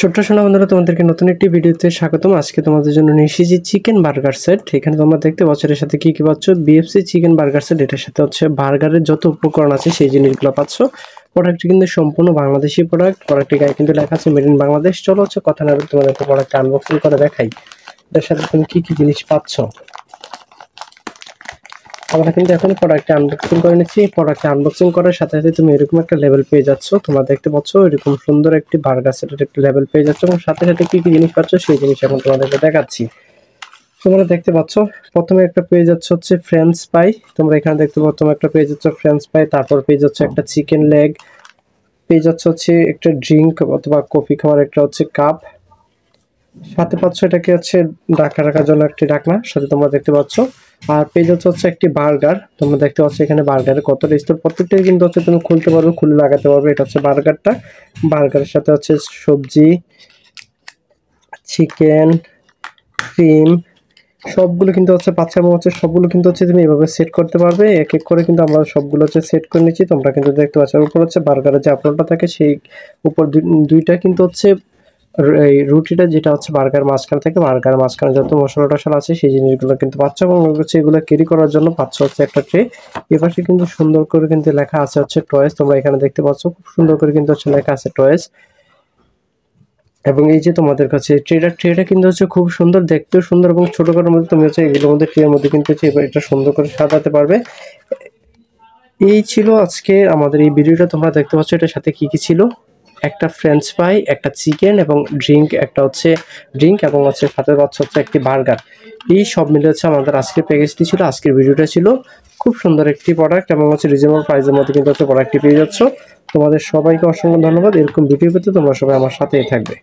ছোট্ট সোনা বন্ধুরা তোমাদেরকে নতুন একটি ভিডিওতে স্বাগতম আজকে তোমাদের জন্য নিয়ে এসেছি চিকেন বার্গার সেট এখানে তোমরা দেখতে বছরের সাথে কী কী পাচ্ছ বিএফসি চিকেন বার্গার সেট এটার সাথে হচ্ছে বার্গারের যত উপকরণ আছে সেই জিনিসগুলো পাচ্ছ প্রোডাক্টটি কিন্তু সম্পূর্ণ বাংলাদেশি প্রোডাক্ট প্রোডাক্টটি গায়ে কিন্তু লেখা আছে মেড ইন বাংলাদেশ চলো হচ্ছে কথা না তোমাদেরকে প্রোডাক্ট আনবক্সিং করে দেখাই এটার সাথে তুমি কী কী জিনিস পাচ্ছ আমরা কিন্তু এখন প্রোডাক্টটা আনবক্সিং করে নিচ্ছি প্রোডাক্টটা আনবক্সিং করার সাথে সাথে তুমি এরকম একটা লেভেল পেয়ে যাচ্ছ তোমরা দেখতে পাচ্ছ এরকম সুন্দর একটি বার্গার সেটের একটি লেভেল পেয়ে যাচ্ছ এবং সাথে সাথে কী কী জিনিস পাচ্ছ সেই জিনিস এখন তোমাদেরকে দেখাচ্ছি তোমরা দেখতে পাচ্ছ প্রথমে একটা পেয়ে যাচ্ছ হচ্ছে ফ্রেঞ্চ পাই তোমরা এখানে দেখতে পাচ্ছ একটা পেয়ে যাচ্ছ ফ্রেঞ্চ পাই তারপর পেয়ে যাচ্ছ একটা চিকেন লেগ পেয়ে যাচ্ছ হচ্ছে একটা ড্রিঙ্ক অথবা কফি খাওয়ার একটা হচ্ছে কাপ সাথে পাচ্ছ এটাকে হচ্ছে ডাকা রাখার জন্য একটি ডাকনা সাথে তোমরা দেখতে পাচ্ছ আর পেজ হচ্ছে হচ্ছে একটি বার্গার তোমরা দেখতে পাচ্ছ এখানে বার্গারের কতটা স্তর প্রত্যেকটাই কিন্তু হচ্ছে তুমি খুলতে পারবে খুলে লাগাতে পারবে এটা হচ্ছে বার্গারটা বার্গারের সাথে হচ্ছে সবজি চিকেন ক্রিম সবগুলো কিন্তু হচ্ছে বাচ্চা এবং হচ্ছে সবগুলো কিন্তু হচ্ছে তুমি এভাবে সেট করতে পারবে এক এক করে কিন্তু আমরা সবগুলো হচ্ছে সেট করে নিচ্ছি তোমরা কিন্তু দেখতে পাচ্ছ উপর হচ্ছে বার্গারের যে আপলোডটা থাকে সেই উপর দুইটা কিন্তু হচ্ছে এই রুটিটা যেটা হচ্ছে বার্গার মাঝখান থেকে বার্গার মাঝখানে যত মশলা টসলা আছে সেই জিনিসগুলো কিন্তু পাচ্ছ এবং হচ্ছে এগুলো ক্যারি করার জন্য পাচ্ছ হচ্ছে একটা ট্রে এপাশে কিন্তু সুন্দর করে কিন্তু লেখা আছে হচ্ছে টয়েস তোমরা এখানে দেখতে পাচ্ছ খুব সুন্দর করে কিন্তু হচ্ছে লেখা আছে টয়েস এবং এই যে তোমাদের কাছে ট্রেটা ট্রেটা কিন্তু হচ্ছে খুব সুন্দর দেখতেও সুন্দর এবং করার মধ্যে তুমি হচ্ছে এগুলোর মধ্যে ট্রের মধ্যে কিন্তু হচ্ছে এবার এটা সুন্দর করে সাজাতে পারবে এই ছিল আজকে আমাদের এই ভিডিওটা তোমরা দেখতে পাচ্ছ এটার সাথে কি কি ছিল একটা ফ্রেঞ্চ ফ্রাই একটা চিকেন এবং ড্রিঙ্ক একটা হচ্ছে ড্রিঙ্ক এবং হচ্ছে সাথে পাচ্ছে হচ্ছে একটি বার্গার এই সব মিলে হচ্ছে আমাদের আজকের প্যাকেজটি ছিল আজকের ভিডিওটা ছিল খুব সুন্দর একটি প্রোডাক্ট এবং হচ্ছে রিজনেবল প্রাইসের মধ্যে কিন্তু হচ্ছে প্রোডাক্টটি পেয়ে যাচ্ছ তোমাদের সবাইকে অসংখ্য ধন্যবাদ এরকম ভিডিও পেতে তোমরা সবাই আমার সাথেই থাকবে